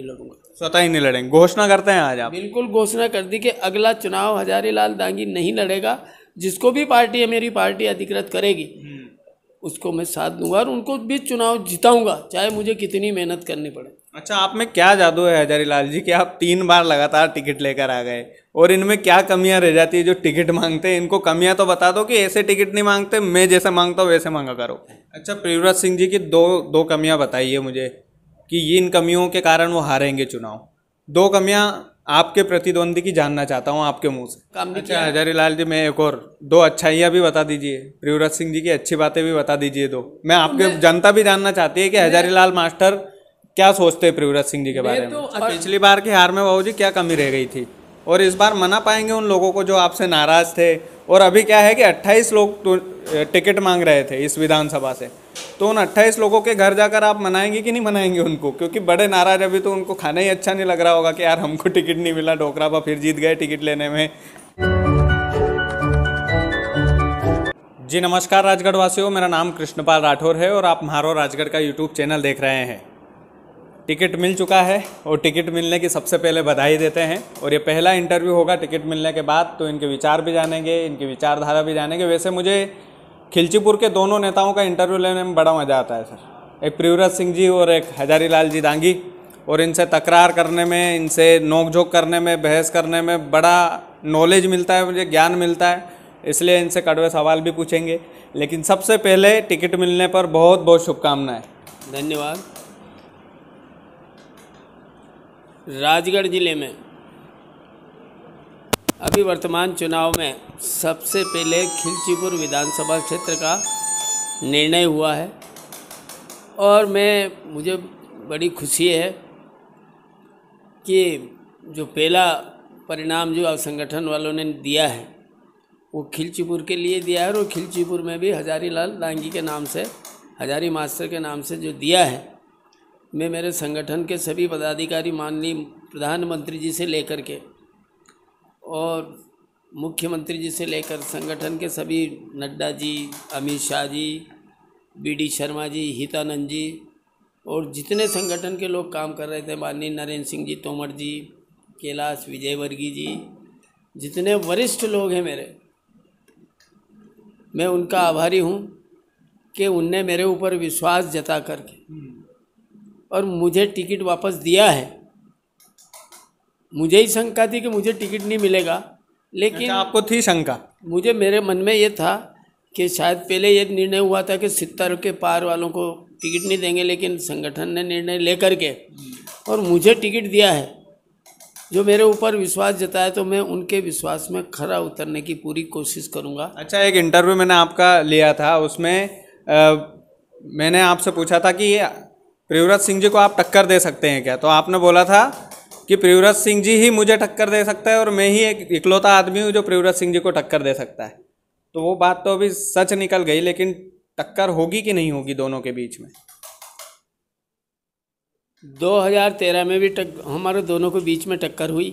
नहीं लड़ूंगा स्वतः ही नहीं लड़ेंगे घोषणा करते हैं आज आप बिल्कुल घोषणा कर दी कि अगला चुनाव हजारी लाल दांगी नहीं लड़ेगा जिसको भी पार्टी है मेरी पार्टी अधिकृत करेगी हम्म। उसको मैं साथ दूंगा और उनको भी चुनाव जिताऊंगा चाहे मुझे कितनी मेहनत करनी पड़े अच्छा आप में क्या जादू है हजारी लाल जी कि आप तीन बार लगातार टिकट लेकर आ गए और इनमें क्या कमियां रह जाती है जो टिकट मांगते हैं इनको कमियां तो बता दो कि ऐसे टिकट नहीं मांगते मैं जैसे मांगता हूँ वैसे मांगा करो अच्छा प्रियव्रत सिंह जी की दो दो कमियां बताइए मुझे कि ये इन कमियों के कारण वो हारेंगे चुनाव दो कमियाँ आपके प्रतिद्वंदी की जानना चाहता हूँ आपके मुंह से काम अच्छा हजारी लाल जी मैं एक और दो अच्छाइयाँ भी बता दीजिए प्रियव्रत सिंह जी की अच्छी बातें भी बता दीजिए दो मैं तो आपके जनता भी जानना चाहती है कि हजारी लाल मास्टर क्या सोचते हैं प्रियव्रत सिंह जी के बारे में तो पिछली बार की हार में बाबू जी क्या कमी रह गई थी और इस बार मना पाएंगे उन लोगों को जो आपसे नाराज़ थे और अभी क्या है कि 28 लोग तो, टिकट मांग रहे थे इस विधानसभा से तो उन 28 लोगों के घर जाकर आप मनाएंगे कि नहीं मनाएंगे उनको क्योंकि बड़े नाराज अभी तो उनको खाना ही अच्छा नहीं लग रहा होगा कि यार हमको टिकट नहीं मिला डोकरा पर फिर जीत गए टिकट लेने में जी नमस्कार राजगढ़ वासियों मेरा नाम कृष्णपाल राठौर है और आप म्हारो राजगढ़ का यूट्यूब चैनल देख रहे हैं टिकट मिल चुका है और टिकट मिलने की सबसे पहले बधाई देते हैं और ये पहला इंटरव्यू होगा टिकट मिलने के बाद तो इनके विचार भी जानेंगे इनकी विचारधारा भी जानेंगे वैसे मुझे खिलचीपुर के दोनों नेताओं का इंटरव्यू लेने में बड़ा मज़ा आता है सर एक प्रियव्रत सिंह जी और एक हजारी जी दांगी और इनसे तकरार करने में इनसे नोकझोंक करने में बहस करने में बड़ा नॉलेज मिलता है मुझे ज्ञान मिलता है इसलिए इनसे कड़वे सवाल भी पूछेंगे लेकिन सबसे पहले टिकट मिलने पर बहुत बहुत शुभकामनाएं धन्यवाद राजगढ़ ज़िले में अभी वर्तमान चुनाव में सबसे पहले खिलचीपुर विधानसभा क्षेत्र का निर्णय हुआ है और मैं मुझे बड़ी खुशी है कि जो पहला परिणाम जो संगठन वालों ने दिया है वो खिलचीपुर के लिए दिया है और खिलचीपुर में भी हजारी लाल दांगी के नाम से हजारी मास्टर के नाम से जो दिया है मैं मेरे संगठन के सभी पदाधिकारी माननीय प्रधानमंत्री जी से लेकर के और मुख्यमंत्री जी से लेकर संगठन के सभी नड्डा जी अमित शाह जी बी डी शर्मा जी हितानंद जी और जितने संगठन के लोग काम कर रहे थे माननीय नरेंद्र सिंह जी तोमर जी कैलाश विजयवर्गीय जी जितने वरिष्ठ लोग हैं मेरे मैं उनका आभारी हूँ कि उनने मेरे ऊपर विश्वास जता करके और मुझे टिकट वापस दिया है मुझे ही शंका थी कि मुझे टिकट नहीं मिलेगा लेकिन अच्छा, आपको थी शंका मुझे मेरे मन में ये था कि शायद पहले ये निर्णय हुआ था कि सितर के पार वालों को टिकट नहीं देंगे लेकिन संगठन ने निर्णय लेकर के और मुझे टिकट दिया है जो मेरे ऊपर विश्वास जताया तो मैं उनके विश्वास में खरा उतरने की पूरी कोशिश करूंगा अच्छा एक इंटरव्यू मैंने आपका लिया था उसमें आ, मैंने आपसे पूछा था कि प्रियव्रत सिंह जी को आप टक्कर दे सकते हैं क्या तो आपने बोला था कि प्रियव्रत सिंह जी ही मुझे टक्कर दे सकता है और मैं ही एक इकलौता आदमी हूँ जो प्रियव्रत सिंह जी को टक्कर दे सकता है तो वो बात तो अभी सच निकल गई लेकिन टक्कर होगी कि नहीं होगी दोनों के बीच में 2013 में भी टक हमारे दोनों के बीच में टक्कर हुई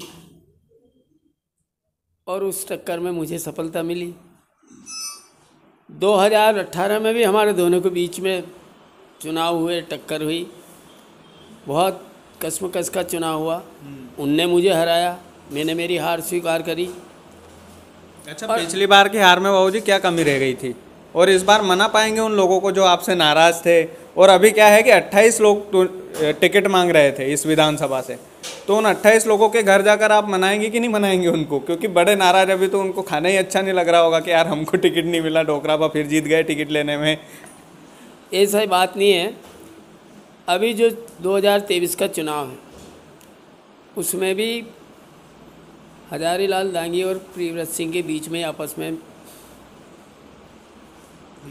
और उस टक्कर में मुझे सफलता मिली 2018 में भी हमारे दोनों के बीच में चुनाव हुए टक्कर हुई बहुत कसमकस का चुनाव हुआ हम्म। उनने मुझे हराया मैंने मेरी हार स्वीकार करी अच्छा और, पिछली बार की हार में बाबू जी क्या कमी रह गई थी और इस बार मना पाएंगे उन लोगों को जो आपसे नाराज़ थे और अभी क्या है कि 28 लोग तो, टिकट मांग रहे थे इस विधानसभा से तो उन 28 लोगों के घर जाकर आप मनाएंगे कि नहीं मनाएंगे उनको क्योंकि बड़े नाराज अभी तो उनको खाना ही अच्छा नहीं लग रहा होगा कि यार हमको टिकट नहीं मिला डोकरा पर फिर जीत गए टिकट लेने में ऐसा बात नहीं है अभी जो 2023 का चुनाव है उसमें भी हजारी लाल दांगी और प्रियव्रत सिंह के बीच में आपस में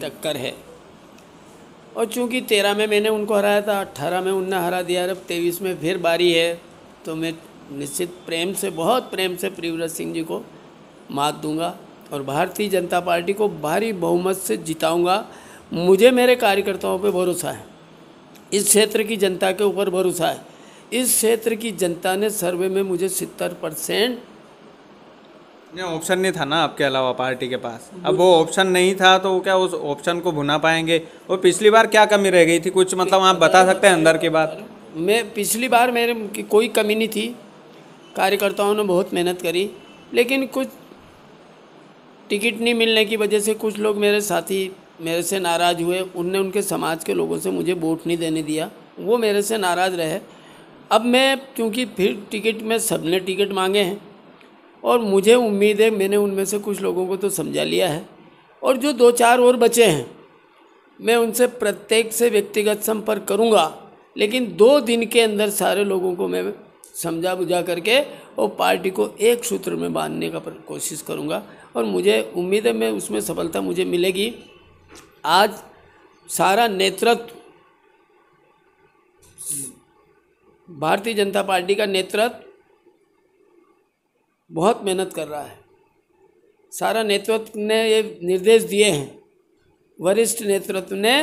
टक्कर है और चूंकि तेरह में मैंने उनको हराया था अट्ठारह में उनने हरा दिया अब तेईस में फिर बारी है तो मैं निश्चित प्रेम से बहुत प्रेम से प्रियव्रत सिंह जी को मात दूंगा और भारतीय जनता पार्टी को भारी बहुमत से जिताऊंगा मुझे मेरे कार्यकर्ताओं पर भरोसा है इस क्षेत्र की जनता के ऊपर भरोसा है इस क्षेत्र की जनता ने सर्वे में मुझे सितर परसेंट ऑप्शन नहीं था ना आपके अलावा पार्टी के पास अब वो ऑप्शन नहीं था तो क्या उस ऑप्शन को भुना पाएंगे और पिछली बार क्या कमी रह गई थी कुछ मतलब आप बता सकते हैं अंदर की बात मैं पिछली बार मेरे की कोई कमी नहीं थी कार्यकर्ताओं ने बहुत मेहनत करी लेकिन कुछ टिकट नहीं मिलने की वजह से कुछ लोग मेरे साथी मेरे से नाराज़ हुए उनने उनके समाज के लोगों से मुझे वोट नहीं देने दिया वो मेरे से नाराज़ रहे अब मैं क्योंकि फिर टिकट में सबने टिकट मांगे हैं और मुझे उम्मीद है मैंने उनमें से कुछ लोगों को तो समझा लिया है और जो दो चार और बचे हैं मैं उनसे प्रत्येक से व्यक्तिगत संपर्क करूंगा लेकिन दो दिन के अंदर सारे लोगों को मैं समझा बुझा करके और पार्टी को एक सूत्र में बांधने का कोशिश करूंगा और मुझे उम्मीद है मैं उसमें सफलता मुझे मिलेगी आज सारा नेतृत्व भारतीय जनता पार्टी का नेतृत्व बहुत मेहनत कर रहा है सारा नेतृत्व ने ये निर्देश दिए हैं वरिष्ठ नेतृत्व ने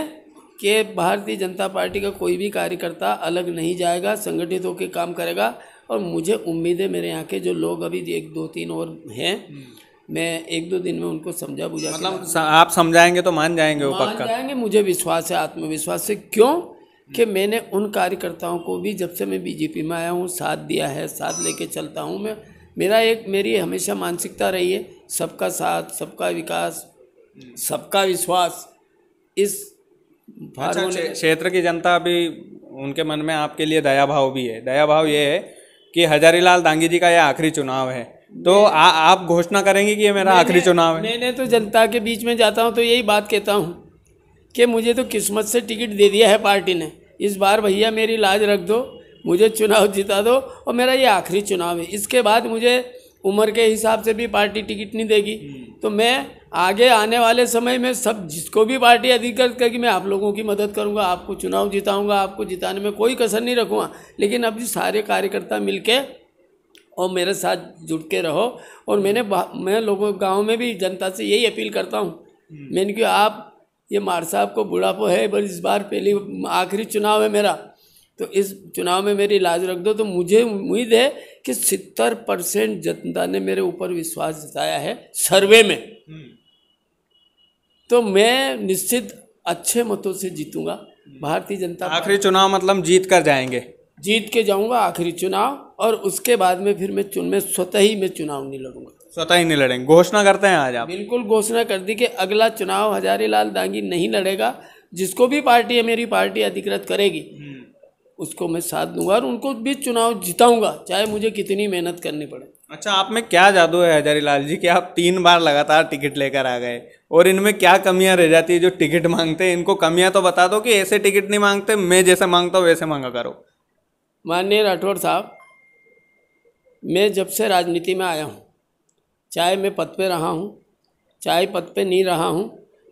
कि भारतीय जनता पार्टी का कोई भी कार्यकर्ता अलग नहीं जाएगा संगठित होकर काम करेगा और मुझे उम्मीद है मेरे यहाँ के जो लोग अभी एक दो तीन और हैं हम्म। मैं एक दो दिन में उनको समझा बुझा मतलब आप समझाएंगे तो मान जाएंगे वो मान पक्का जाएंगे मुझे विश्वास है आत्मविश्वास से क्यों कि हम्म। मैंने उन कार्यकर्ताओं को भी जब से मैं बीजेपी में आया हूँ साथ दिया है साथ लेके चलता हूँ मैं मेरा एक मेरी हमेशा मानसिकता रही है सबका साथ सबका विकास हम्म। सबका विश्वास इस अच्छा, क्षेत्र की जनता अभी उनके मन में आपके लिए दया भाव भी है दया भाव ये है कि हजारीलाल दांगी जी का यह आखिरी चुनाव है तो आ, आप घोषणा करेंगे कि ये मेरा आखिरी चुनाव है मैंने तो जनता के बीच में जाता हूँ तो यही बात कहता हूँ कि मुझे तो किस्मत से टिकट दे दिया है पार्टी ने इस बार भैया मेरी लाज रख दो मुझे चुनाव जिता दो और मेरा ये आखिरी चुनाव है इसके बाद मुझे उम्र के हिसाब से भी पार्टी टिकट नहीं देगी तो मैं आगे आने वाले समय में सब जिसको भी पार्टी अधिकृत करेगी मैं आप लोगों की मदद करूंगा आपको चुनाव जिताऊंगा आपको जिताने में कोई कसर नहीं रखूंगा लेकिन अब सारे कार्यकर्ता मिलकर और मेरे साथ जुड़ के रहो और मैंने मैं लोगों गांव में भी जनता से यही अपील करता हूँ हम्म। मैंने कि आप ये मार साहब को बुढ़ापो है पर इस बार पहली आखिरी चुनाव है मेरा तो इस चुनाव में मेरी लाज रख दो तो मुझे उम्मीद है कि सत्तर परसेंट जनता ने मेरे ऊपर विश्वास जताया है सर्वे में हम्म। तो मैं निश्चित अच्छे मतों से जीतूंगा हम्म। भारतीय जनता आखिरी चुनाव मतलब जीत कर जाएंगे जीत के जाऊंगा आखिरी चुनाव और उसके बाद में फिर मैं चुन में स्वतः ही मैं चुनाव नहीं लड़ूंगा स्वतः ही नहीं लड़ेंगे घोषणा करते हैं आज आप बिल्कुल घोषणा कर दी कि अगला चुनाव हजारी लाल दांगी नहीं लड़ेगा जिसको भी पार्टी है मेरी पार्टी अधिकृत करेगी हम्म। उसको मैं साथ दूंगा और उनको भी चुनाव जिताऊंगा चाहे मुझे कितनी मेहनत करनी पड़े अच्छा आप में क्या जादू है हजारी लाल जी कि आप तीन बार लगातार टिकट लेकर आ गए और इनमें क्या कमियां रह जाती है जो टिकट मांगते हैं इनको कमियां तो बता दो कि ऐसे टिकट नहीं मांगते मैं जैसे मांगता हूँ वैसे मांगा करो माननीय राठौर साहब मैं जब से राजनीति में आया हूँ चाहे मैं पद पे रहा हूँ चाहे पद पे नहीं रहा हूँ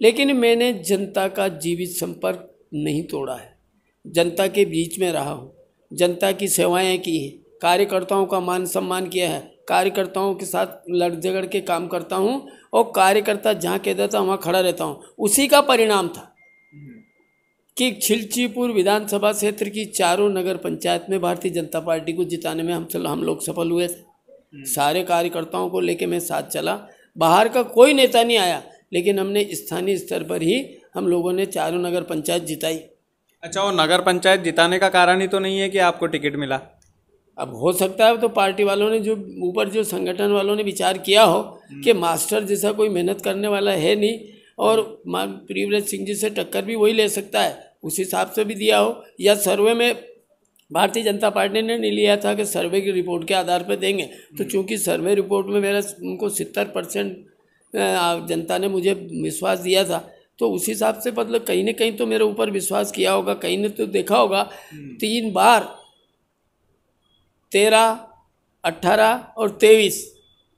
लेकिन मैंने जनता का जीवित संपर्क नहीं तोड़ा है जनता के बीच में रहा हूँ जनता की सेवाएं की हैं कार्यकर्ताओं का मान सम्मान किया है कार्यकर्ताओं के साथ लड़ झगड़ के काम करता हूँ और कार्यकर्ता जहाँ कह देता वहाँ खड़ा रहता हूँ उसी का परिणाम था कि छिलचीपुर विधानसभा क्षेत्र की चारों नगर पंचायत में भारतीय जनता पार्टी को जिताने में हम हम लोग सफल हुए थे हम्म। सारे कार्यकर्ताओं को लेके मैं साथ चला बाहर का कोई नेता नहीं आया लेकिन हमने स्थानीय स्तर पर ही हम लोगों ने चारों नगर पंचायत जिताई अच्छा वो नगर पंचायत जिताने का कारण ही तो नहीं है कि आपको टिकट मिला अब हो सकता है तो पार्टी वालों ने जो ऊपर जो संगठन वालों ने विचार किया हो हम्म। कि मास्टर जैसा कोई मेहनत करने वाला है नहीं और प्रियव्रत सिंह जी से टक्कर भी वही ले सकता है उस हिसाब से भी दिया हो या सर्वे में भारतीय जनता पार्टी ने नहीं लिया था कि सर्वे की रिपोर्ट के आधार पर देंगे तो हम्म। चूंकि सर्वे रिपोर्ट में मेरा उनको सितर परसेंट जनता ने मुझे विश्वास दिया था तो उस हिसाब से मतलब कहीं ना कहीं तो मेरे ऊपर विश्वास किया होगा कहीं ने तो देखा होगा हम्म। तीन बार तेरह अट्ठारह और तेईस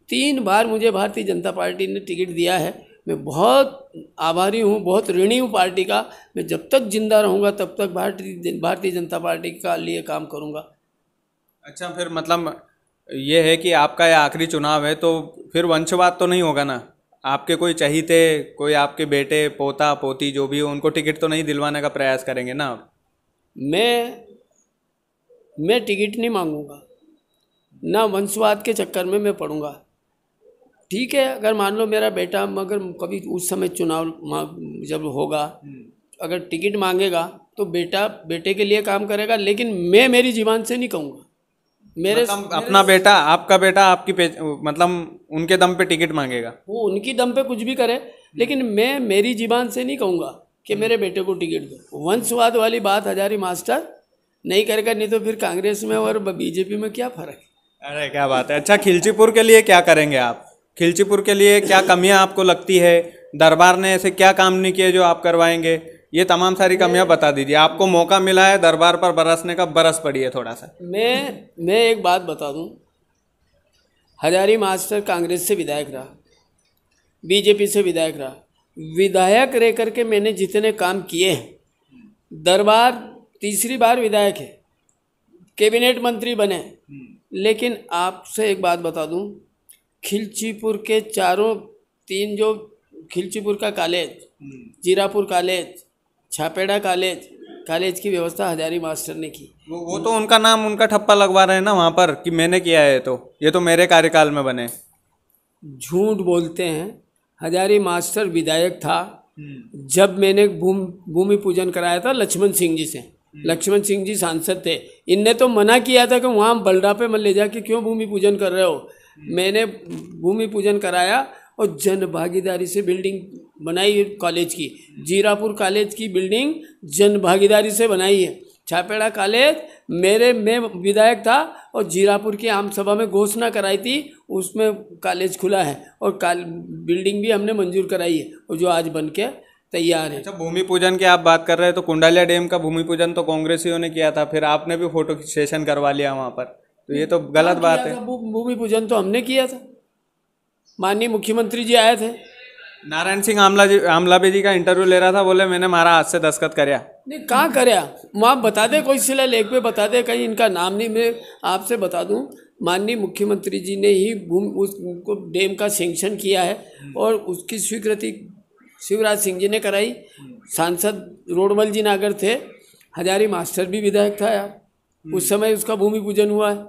तीन बार मुझे भारतीय जनता पार्टी ने टिकट दिया है मैं बहुत आभारी हूँ बहुत ऋणी हूँ पार्टी का मैं जब तक जिंदा रहूँगा तब तक भारतीय भारतीय जनता पार्टी का लिए काम करूँगा अच्छा फिर मतलब ये है कि आपका यह आखिरी चुनाव है तो फिर वंशवाद तो नहीं होगा ना आपके कोई चहीते कोई आपके बेटे पोता पोती जो भी हो उनको टिकट तो नहीं दिलवाने का प्रयास करेंगे ना मैं मैं टिकट नहीं मांगूंगा ना वंशवाद के चक्कर में मैं पढ़ूंगा ठीक है अगर मान लो मेरा बेटा मगर कभी उस समय चुनाव जब होगा हम्म। अगर टिकट मांगेगा तो बेटा बेटे के लिए काम करेगा लेकिन मैं मेरी जीवान से नहीं कहूँगा मेरे मतलब मेरे अपना बेटा आपका बेटा आपकी पे, मतलब उनके दम पे टिकट मांगेगा वो उनकी दम पे कुछ भी करे लेकिन हम्म। मैं मेरी जीवान से नहीं कहूँगा कि मेरे हम्म। बेटे को टिकट दो वंशवाद वाली बात हजारी मास्टर नहीं करेगा नहीं तो फिर कांग्रेस में और बीजेपी में क्या फर्क है अरे क्या बात है अच्छा खिलचीपुर के लिए क्या करेंगे आप खिलचीपुर के लिए क्या कमियां आपको लगती है दरबार ने ऐसे क्या काम नहीं किए जो आप करवाएंगे ये तमाम सारी कमियां बता दीजिए आपको मौका मिला है दरबार पर बरसने का बरस पड़ी है थोड़ा सा मैं मैं एक बात बता दूं हजारी मास्टर कांग्रेस से विधायक रहा बीजेपी से विधायक रहा विधायक रह करके मैंने जितने काम किए हैं दरबार तीसरी बार विधायक है कैबिनेट मंत्री बने लेकिन आपसे एक बात बता दूं खिलचीपुर के चारों तीन जो खिलचीपुर का कॉलेज हम्म। Jirapur college Chhapera college college की व्यवस्था हजारी मास्टर ने की वो, वो तो उनका नाम उनका ठप्पा लगवा रहे हैं ना वहाँ पर कि मैंने किया है तो ये तो मेरे कार्यकाल में बने झूठ बोलते हैं हजारी मास्टर विधायक था हम्म। जब मैंने भूमि भूमि पूजन कराया था लक्ष्मण सिंह जी से हम्म। लक्ष्मण सिंह जी सांसद थे इनने तो मना किया था कि वहाँ बलरा पे मत ले जाके क्यों भूमि पूजन कर रहे हो मैंने भूमि पूजन कराया और जन भागीदारी से बिल्डिंग बनाई कॉलेज की जीरापुर कॉलेज की बिल्डिंग जन भागीदारी से बनाई है छापेड़ा कॉलेज मेरे मैं विधायक था और जीरापुर की आम सभा में घोषणा कराई थी उसमें कॉलेज खुला है और बिल्डिंग भी हमने मंजूर कराई है और जो आज बन के तैयार है अच्छा भूमि पूजन की आप बात कर रहे हैं तो कुंडालिया डैम का भूमि पूजन तो कांग्रेसियों ने किया था फिर आपने भी फोटो सेशन करवा लिया वहाँ पर तो ये तो गलत बात है भूमि पूजन तो हमने किया था माननीय मुख्यमंत्री जी आए थे नारायण सिंह आमला जी आमला जी का इंटरव्यू ले रहा था बोले मैंने मारा हाथ से दस्खत कराया नहीं कहाँ कर आप बता दे कोई सिला लेख पे बता दे कहीं इनका नाम नहीं मैं आपसे बता दूँ माननीय मुख्यमंत्री जी ने ही भूमि उसको डैम का सेंक्शन किया है और उसकी स्वीकृति शिवराज सिंह जी ने कराई सांसद रोडमल जी नागर थे हजारी मास्टर भी विधायक था यार उस समय उसका भूमि पूजन हुआ है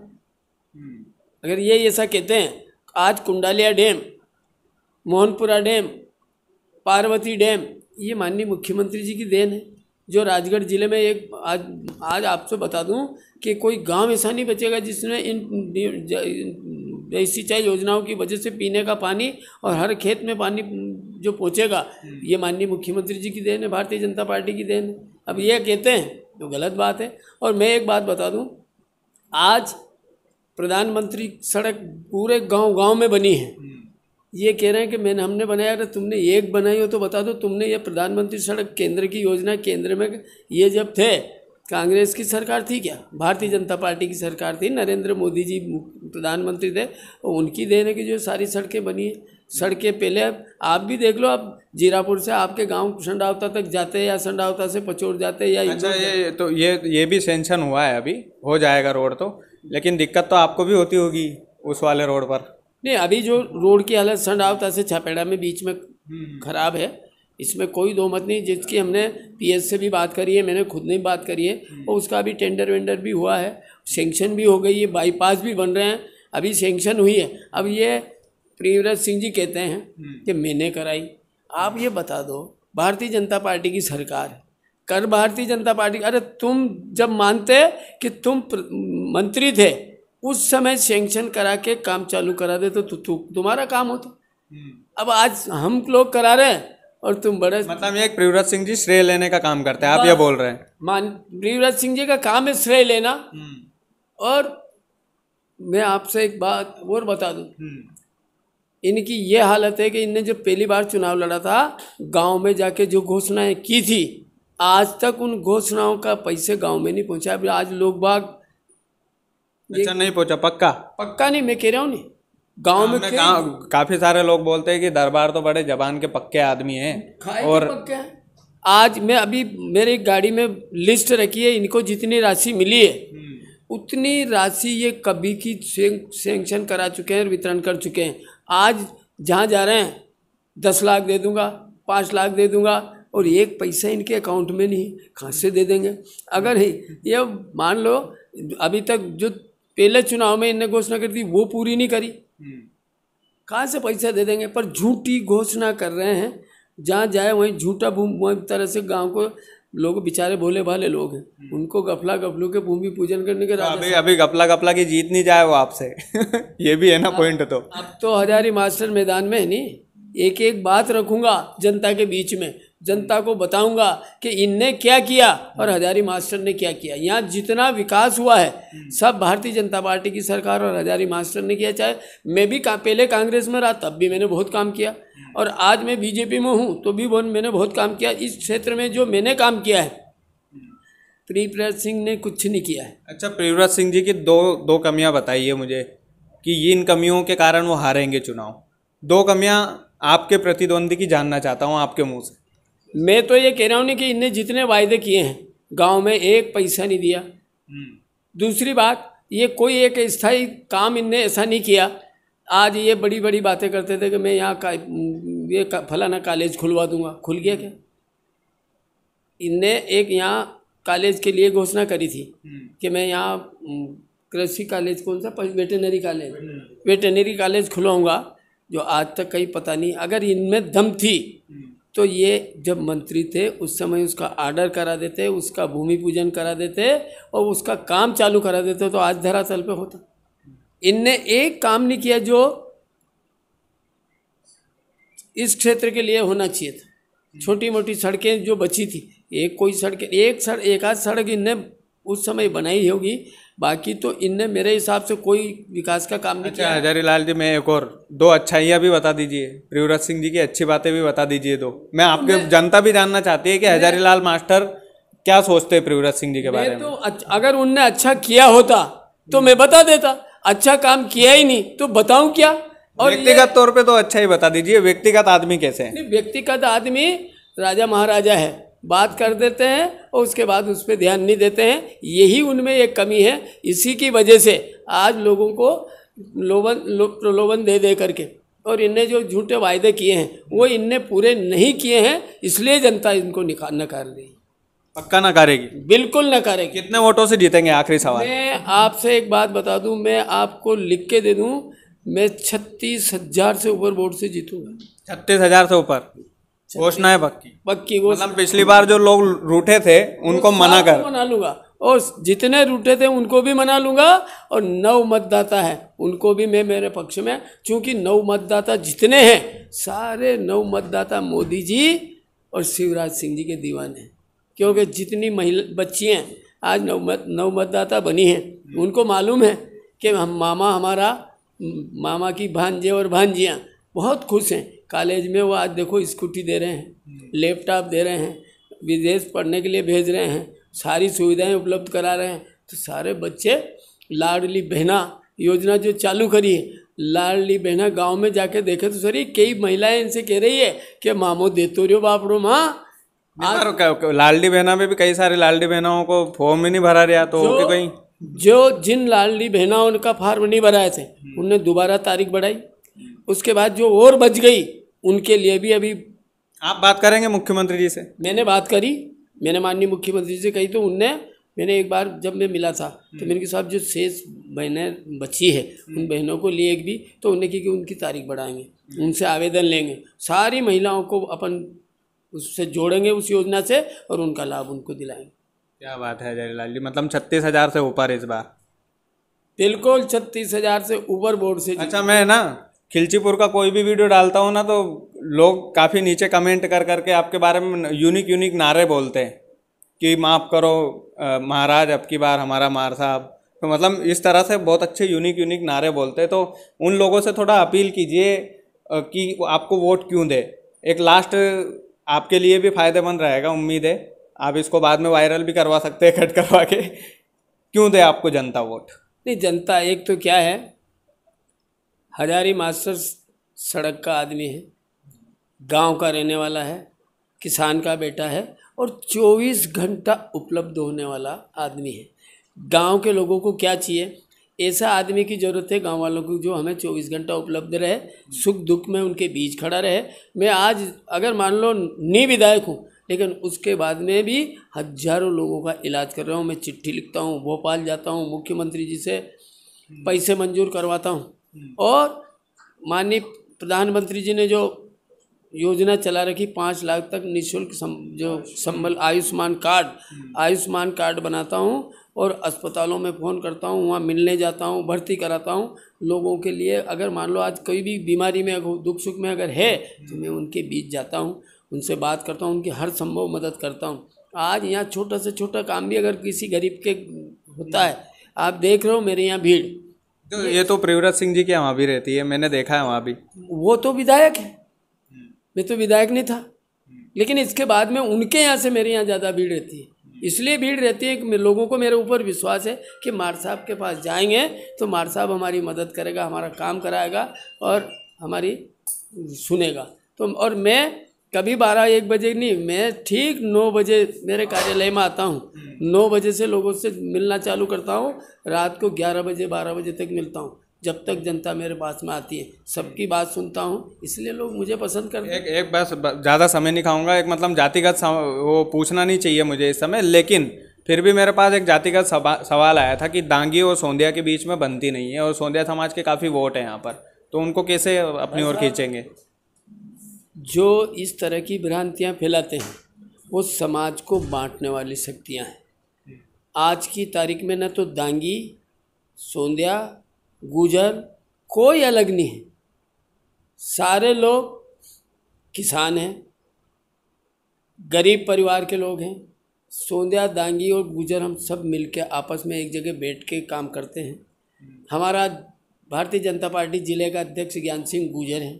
अगर ये ऐसा कहते हैं आज Kundalia dam Mohanpura dam Parvati dam ये माननीय मुख्यमंत्री जी की देन है जो राजगढ़ ज़िले में एक आज आज आपसे बता दूं कि कोई गांव ऐसा नहीं बचेगा जिसमें इन सिंचाई योजनाओं की वजह से पीने का पानी और हर खेत में पानी जो पहुंचेगा ये माननीय मुख्यमंत्री जी की देन है भारतीय जनता पार्टी की देन है अब ये कहते हैं जो तो गलत बात है और मैं एक बात बता दूं आज प्रधानमंत्री सड़क पूरे गांव गांव में बनी है हम्म। ये कह रहे हैं कि मैंने हमने बनाया अरे तुमने एक बनाई हो तो बता दो तुमने ये प्रधानमंत्री सड़क केंद्र की योजना केंद्र में ये जब थे कांग्रेस की सरकार थी क्या भारतीय जनता पार्टी की सरकार थी नरेंद्र मोदी जी प्रधानमंत्री थे उनकी देने की जो सारी सड़कें बनी है सड़कें पहले आप भी देख लो आप जीरापुर से आपके गांव संडावता तक जाते हैं या संडावता से पचोर जाते हैं या अच्छा ये तो ये ये भी सेंशन हुआ है अभी हो जाएगा रोड तो लेकिन दिक्कत तो आपको भी होती होगी उस वाले रोड पर नहीं अभी जो रोड की हालत संडावता से छापेड़ा में बीच में हम्म, हम्म। खराब है इसमें कोई दो मत नहीं जिसकी हमने पी से भी बात करी है मैंने खुद ने बात करी है हम्म। और उसका अभी टेंडर वेंडर भी हुआ है सेंक्शन भी हो गई है बाईपास भी बन रहे हैं अभी सेंक्शन हुई है अब ये प्रियवराज सिंह जी कहते हैं हम्म। कि मैंने कराई आप ये बता दो भारतीय जनता पार्टी की सरकार कर भारतीय जनता पार्टी अरे तुम जब मानते कि तुम मंत्री थे उस समय सेंक्शन करा के काम चालू करा दे तो तु, तु, तुम्हारा काम होता हम्म। अब आज हम लोग करा रहे हैं और तुम बड़े मतलब एक प्रियव्रत सिंह जी श्रेय लेने का काम करते हैं आप ये बोल रहे हैं मान प्रियव्रत सिंह जी का काम है श्रेय लेना हम्म। और मैं आपसे एक बात और बता दूं इनकी ये हालत है कि इनने जब पहली बार चुनाव लड़ा था गांव में जाके जो घोषणाएं की थी आज तक उन घोषणाओं का पैसे गांव में नहीं पहुंचा अभी आज लोग बाग अच्छा नहीं पहुंचा पक्का पक्का नहीं मैं कह रहा हूँ नहीं गांव में काफी सारे लोग बोलते हैं कि दरबार तो बड़े जबान के पक्के आदमी है तो और पक्के आज मैं अभी मेरी गाड़ी में लिस्ट रखी है इनको जितनी राशि मिली है हम्म। उतनी राशि ये कभी की सेंक्शन करा चुके हैं और वितरण कर चुके हैं आज जहाँ जा रहे हैं दस लाख दे दूंगा पाँच लाख दे दूंगा और एक पैसा इनके अकाउंट में नहीं कहाँ से दे देंगे अगर ही ये मान लो अभी तक जो पहले चुनाव में इनने घोषणा कर दी वो पूरी नहीं करी हम्म। कहाँ से पैसा दे देंगे पर झूठी घोषणा कर रहे हैं जहाँ जाए वहीं झूठा भूम तरह से गांव को लोग बेचारे भोले भाले लोग हैं हम्म। उनको गफला गफलू के भूमि पूजन करने के तो अभी अभी गफला गफला की जीत नहीं जाए वो आपसे ये भी है ना पॉइंट तो अब तो हजारी मास्टर मैदान में है नहीं एक एक बात रखूंगा जनता के बीच में जनता को बताऊंगा कि इनने क्या किया और हजारी मास्टर ने क्या किया यहाँ जितना विकास हुआ है सब भारतीय जनता पार्टी की सरकार और हजारी मास्टर ने किया चाहे मैं भी का, पहले कांग्रेस में रहा तब भी मैंने बहुत काम किया और आज मैं बीजेपी में हूँ तो भी मैंने बहुत काम किया इस क्षेत्र में जो मैंने काम किया है प्रीव्रत सिंह ने कुछ नहीं किया है अच्छा प्रीव्रत सिंह जी की दो दो कमियाँ बताइए मुझे कि इन कमियों के कारण वो हारेंगे चुनाव दो कमियाँ आपके प्रतिद्वंदी की जानना चाहता हूँ आपके मुँह से मैं तो ये कह रहा हूँ नहीं कि इनने जितने वायदे किए हैं गांव में एक पैसा नहीं दिया हम्म। दूसरी बात ये कोई एक स्थायी काम इनने ऐसा नहीं किया आज ये बड़ी बड़ी बातें करते थे कि मैं यहाँ का ये का, फलाना कॉलेज खुलवा दूंगा खुल गया क्या इनने एक यहाँ कॉलेज के लिए घोषणा करी थी हम्म। कि मैं यहाँ कृषि कॉलेज कौन सा वेटनरी कॉलेज वेटनरी कॉलेज खुलवाऊँगा जो आज तक कहीं पता नहीं अगर इनमें दम थी हम्म। तो ये जब मंत्री थे उस समय उसका आर्डर करा देते उसका भूमि पूजन करा देते और उसका काम चालू करा देते तो आज धरातल पे होता इनने एक काम नहीं किया जो इस क्षेत्र के लिए होना चाहिए था छोटी मोटी सड़कें जो बची थी एक कोई सड़क एक सड़ एक आध सड़क इनने उस समय बनाई होगी बाकी तो इनने मेरे हिसाब से कोई विकास का काम नहीं अच्छा, किया हजारी लाल जी मैं एक और दो अच्छाइयाँ भी बता दीजिए प्रियवराज सिंह जी की अच्छी बातें भी बता दीजिए दो मैं आपके जनता भी जानना चाहती है कि हजारी लाल मास्टर क्या सोचते हैं प्रियव्रत सिंह जी के बारे तो में तो अगर उनने अच्छा किया होता तो मैं बता देता अच्छा काम किया ही नहीं तो बताऊँ क्या और व्यक्तिगत तौर पे तो अच्छा ही बता दीजिए व्यक्तिगत आदमी कैसे हैं व्यक्तिगत आदमी राजा महाराजा है बात कर देते हैं और उसके बाद उस पर ध्यान नहीं देते हैं यही उनमें एक कमी है इसी की वजह से आज लोगों को लोबन लो, प्रलोभन दे दे करके और इनने जो झूठे वायदे किए हैं वो इनने पूरे नहीं किए हैं इसलिए जनता इनको निकाल नकार रही पक्का ना करेगी बिल्कुल ना करेगी कितने वोटों से जीतेंगे आखिरी सवाल मैं आपसे एक बात बता दूं मैं आपको लिख के दे दूं मैं छत्तीस हजार से ऊपर वोट से जीतूंगा छत्तीस हजार से ऊपर घोषणाएं पक्की पक्की मतलब पिछली बार जो लोग रूठे थे उनको मना कर मना लूंगा और जितने रूठे थे उनको भी मना लूंगा और नव मतदाता हैं उनको भी मैं मेरे पक्ष में चूंकि नव मतदाता जितने हैं सारे नव मतदाता मोदी जी और शिवराज सिंह जी के दीवान हैं क्योंकि जितनी महिला बच्चियाँ आज नव मत नव मतदाता बनी हैं उनको मालूम है कि हम मामा हमारा मामा की भांजे और भांजियाँ बहुत खुश हैं कॉलेज में वो आज देखो स्कूटी दे रहे हैं हम्म। लैपटॉप दे रहे हैं विदेश पढ़ने के लिए भेज रहे हैं सारी सुविधाएं उपलब्ध करा रहे हैं तो सारे बच्चे लाडली बहना योजना जो चालू करी है लाडली बहना गांव में जाके देखे तो सर ये कई महिलाएं इनसे कह रही है कि मामो दे देते तो हो बाप रो माँ लाडली बहना में भी कई सारे लाडली बहनाओं को फॉर्म ही नहीं भरा रहा तो कहीं जो जिन लाडली बहनाओं का फार्म नहीं भराए थे हम्म। उनने दोबारा तारीख बढ़ाई हम्म। उसके बाद जो और बच गई उनके लिए भी अभी आप बात करेंगे मुख्यमंत्री जी से मैंने बात करी मैंने माननीय मुख्यमंत्री जी से कही तो उनने मैंने एक बार जब मैं मिला था तो मैंने हम्म। साहब जो शेष बहनें बची है हम्म। उन बहनों को लिए एक भी तो उन्हें की कि उनकी तारीख बढ़ाएंगे हम्म। उनसे आवेदन लेंगे सारी महिलाओं को अपन उससे जोड़ेंगे उस योजना से और उनका लाभ उनको दिलाएंगे क्या बात है जयलाल जी मतलब छत्तीस हज़ार से ऊपर इस बार बिल्कुल छत्तीस हज़ार से ऊपर बोर्ड से अच्छा मैं ना खिलचीपुर का कोई भी वीडियो डालता हूँ ना तो लोग काफ़ी नीचे कमेंट कर करके आपके बारे में यूनिक यूनिक नारे बोलते हैं कि माफ़ करो महाराज अब की बार हमारा मार साहब तो मतलब इस तरह से बहुत अच्छे यूनिक यूनिक नारे बोलते हैं तो उन लोगों से थोड़ा अपील कीजिए कि आपको वोट क्यों दे एक लास्ट आपके लिए भी फ़ायदेमंद रहेगा उम्मीद है आप इसको बाद में वायरल भी करवा सकते हैं कट करवा के क्यों दे आपको जनता वोट नहीं जनता एक तो क्या है हजारी मास्टर सड़क का आदमी है गांव का रहने वाला है किसान का बेटा है और 24 घंटा उपलब्ध होने वाला आदमी है गांव के लोगों को क्या चाहिए ऐसा आदमी की ज़रूरत है गांव वालों को जो हमें 24 घंटा उपलब्ध रहे सुख दुख में उनके बीच खड़ा रहे मैं आज अगर मान लो नी विधायक हूँ लेकिन उसके बाद में भी हजारों लोगों का इलाज कर रहा हूँ मैं चिट्ठी लिखता हूँ भोपाल जाता हूँ मुख्यमंत्री जी से पैसे मंजूर करवाता हूँ और माननीय प्रधानमंत्री जी ने जो योजना चला रखी पाँच लाख तक निःशुल्क सम, जो संबल आयुष्मान कार्ड आयुष्मान कार्ड बनाता हूँ और अस्पतालों में फ़ोन करता हूँ वहाँ मिलने जाता हूँ भर्ती कराता हूँ लोगों के लिए अगर मान लो आज कोई भी बीमारी में दुख सुख में अगर है तो मैं उनके बीच जाता हूँ उनसे बात करता हूँ उनकी हर संभव मदद करता हूँ आज यहाँ छोटा से छोटा काम भी अगर किसी गरीब के होता है आप देख रहे हो मेरे यहाँ भीड़ तो ये तो प्रियव्रत सिंह जी के वहाँ भी रहती है मैंने देखा है वहाँ भी वो तो विधायक है मैं तो विधायक नहीं था लेकिन इसके बाद में उनके यहाँ से मेरे यहाँ ज़्यादा भीड़ रहती है इसलिए भीड़ रहती है कि लोगों को मेरे ऊपर विश्वास है कि मार साहब के पास जाएंगे तो मार साहब हमारी मदद करेगा हमारा काम कराएगा और हमारी सुनेगा तो और मैं कभी बारह एक बजे नहीं मैं ठीक नौ बजे मेरे कार्यालय में आता हूँ नौ बजे से लोगों से मिलना चालू करता हूँ रात को ग्यारह बजे बारह बजे तक मिलता हूँ जब तक जनता मेरे पास में आती है सबकी बात सुनता हूँ इसलिए लोग मुझे पसंद करते हैं एक एक बस ज़्यादा समय नहीं खाऊंगा एक मतलब जातिगत वो पूछना नहीं चाहिए मुझे इस समय लेकिन फिर भी मेरे पास एक जातिगत सवाल आया था कि दांगी और सोंधिया के बीच में बनती नहीं है और सोंधिया समाज के काफ़ी वोट हैं यहाँ पर तो उनको कैसे अपनी ओर खींचेंगे जो इस तरह की भ्रांतियाँ फैलाते हैं वो समाज को बांटने वाली शक्तियाँ हैं आज की तारीख में न तो दांगी सोंदिया गुजर कोई अलग नहीं है सारे लोग किसान हैं गरीब परिवार के लोग हैं सोंदिया दांगी और गुजर हम सब मिल आपस में एक जगह बैठ के काम करते हैं हमारा भारतीय जनता पार्टी ज़िले का अध्यक्ष ज्ञान सिंह गुजर हैं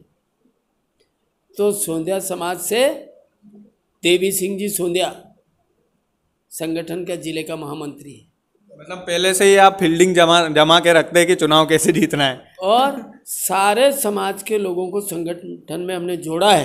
तो सोंधिया समाज से देवी सिंह जी सोंधिया संगठन का जिले का महामंत्री है मतलब पहले से ही आप फील्डिंग जमा जमा के रखते हैं कि चुनाव कैसे जीतना है और सारे समाज के लोगों को संगठन में हमने जोड़ा है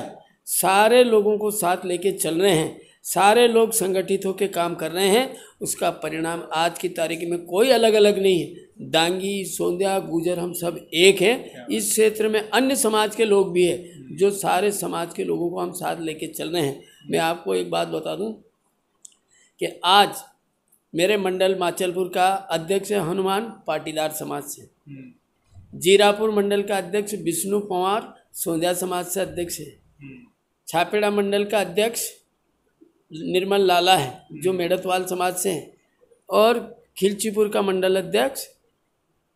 सारे लोगों को साथ लेके चल रहे हैं सारे लोग संगठित होकर काम कर रहे हैं उसका परिणाम आज की तारीख में कोई अलग अलग नहीं है दांगी सोंध्या गुजर हम सब एक हैं इस क्षेत्र में अन्य समाज के लोग भी हैं जो सारे समाज के लोगों को हम साथ कर चल रहे हैं मैं आपको एक बात बता दूँ कि आज मेरे मंडल माचलपुर का अध्यक्ष है हनुमान पाटीदार समाज से हम्म। जीरापुर मंडल का अध्यक्ष विष्णु पंवार सोंध्या समाज से अध्यक्ष है हम्म। छापेड़ा मंडल का अध्यक्ष निर्मल लाला है जो मेड़तवाल समाज से हैं और खिलचीपुर का मंडल अध्यक्ष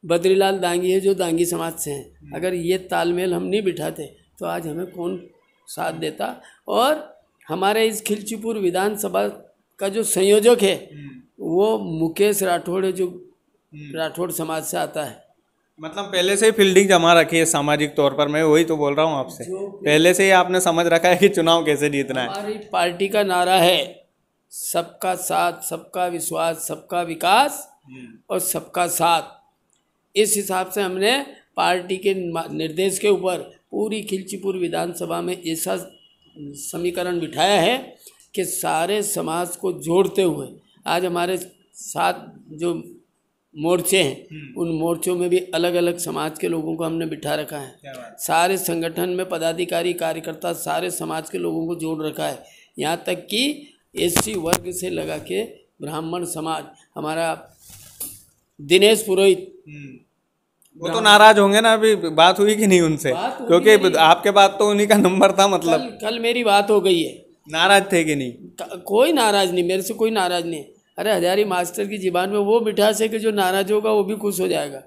बद्रीलाल दांगी है जो दांगी समाज से हैं अगर ये तालमेल हम नहीं बिठाते तो आज हमें कौन साथ देता और हमारे इस खिलचीपुर विधानसभा का जो संयोजक है हम्म। वो मुकेश राठौड़ है जो हम्म। राठौड़ समाज से आता है मतलब पहले से ही फील्डिंग जमा रखी है सामाजिक तौर पर मैं वही तो बोल रहा हूँ आपसे पहले से ही आपने समझ रखा है कि चुनाव कैसे जीतना है हमारी पार्टी का नारा है सबका साथ सबका विश्वास सबका विकास हम्म। और सबका साथ इस हिसाब से हमने पार्टी के निर्देश के ऊपर पूरी खिलचीपुर विधानसभा में ऐसा समीकरण बिठाया है कि सारे समाज को जोड़ते हुए आज हमारे साथ जो मोर्चे हैं हम्म। उन मोर्चों में भी अलग अलग समाज के लोगों को हमने बिठा रखा है सारे संगठन में पदाधिकारी कार्यकर्ता सारे समाज के लोगों को जोड़ रखा है यहाँ तक कि एससी वर्ग से लगा के ब्राह्मण समाज हमारा दिनेश पुरोहित हम्म। वो तो नाराज होंगे ना अभी बात हुई कि नहीं उनसे क्योंकि आपके बाद तो उन्हीं का नंबर था मतलब कल, कल मेरी बात हो गई है नाराज थे कि नहीं कोई नाराज नहीं मेरे से कोई नाराज नहीं अरे हजारी मास्टर की जीबान में वो मिठास है कि जो नाराज होगा वो भी खुश हो जाएगा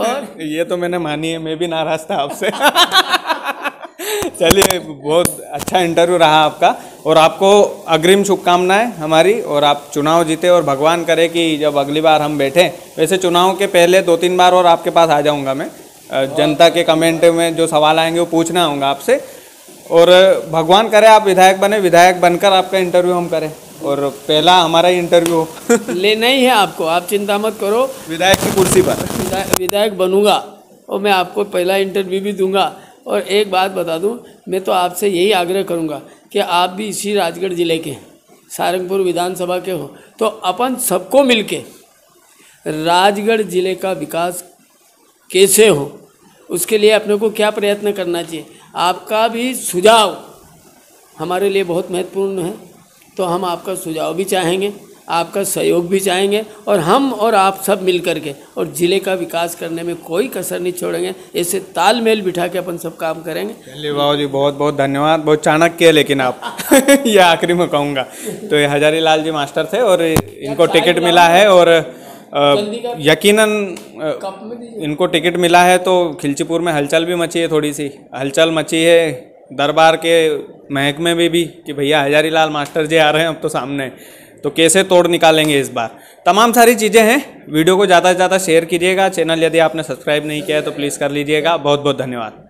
और ये तो मैंने मानी है मैं भी नाराज था आपसे चलिए बहुत अच्छा इंटरव्यू रहा आपका और आपको अग्रिम शुभकामनाएं हमारी और आप चुनाव जीते और भगवान करे कि जब अगली बार हम बैठे वैसे चुनाव के पहले दो तीन बार और आपके पास आ जाऊंगा मैं जनता के कमेंट में जो सवाल आएंगे वो पूछना होगा आपसे और भगवान करे आप विधायक बने विधायक बनकर आपका इंटरव्यू हम करें और पहला हमारा इंटरव्यू लेना ही है आपको आप चिंता मत करो विधायक की कुर्सी पर विधायक बनूंगा और मैं आपको पहला इंटरव्यू भी दूंगा और एक बात बता दूं मैं तो आपसे यही आग्रह करूंगा कि आप भी इसी राजगढ़ ज़िले के सारंगपुर विधानसभा के हो तो अपन सबको मिलके राजगढ़ ज़िले का विकास कैसे हो उसके लिए अपने को क्या प्रयत्न करना चाहिए आपका भी सुझाव हमारे लिए बहुत महत्वपूर्ण है तो हम आपका सुझाव भी चाहेंगे आपका सहयोग भी चाहेंगे और हम और आप सब मिल कर के और ज़िले का विकास करने में कोई कसर नहीं छोड़ेंगे ऐसे तालमेल बिठा के अपन सब काम करेंगे चलिए बाबू जी बहुत बहुत धन्यवाद बहुत चाणक्य है लेकिन आप ये आखिरी में कहूँगा तो ये हजारी लाल जी मास्टर थे और इनको अच्छा, टिकट मिला है और यकीनन इनको टिकट मिला है तो खिलचीपुर में हलचल भी मची है थोड़ी सी हलचल मची है दरबार के महकमे में भी कि भैया हजारी लाल मास्टर जी आ रहे हैं अब तो सामने तो कैसे तोड़ निकालेंगे इस बार तमाम सारी चीज़ें हैं वीडियो को ज़्यादा से ज़्यादा शेयर कीजिएगा चैनल यदि आपने सब्सक्राइब नहीं किया है तो प्लीज़ कर लीजिएगा बहुत बहुत धन्यवाद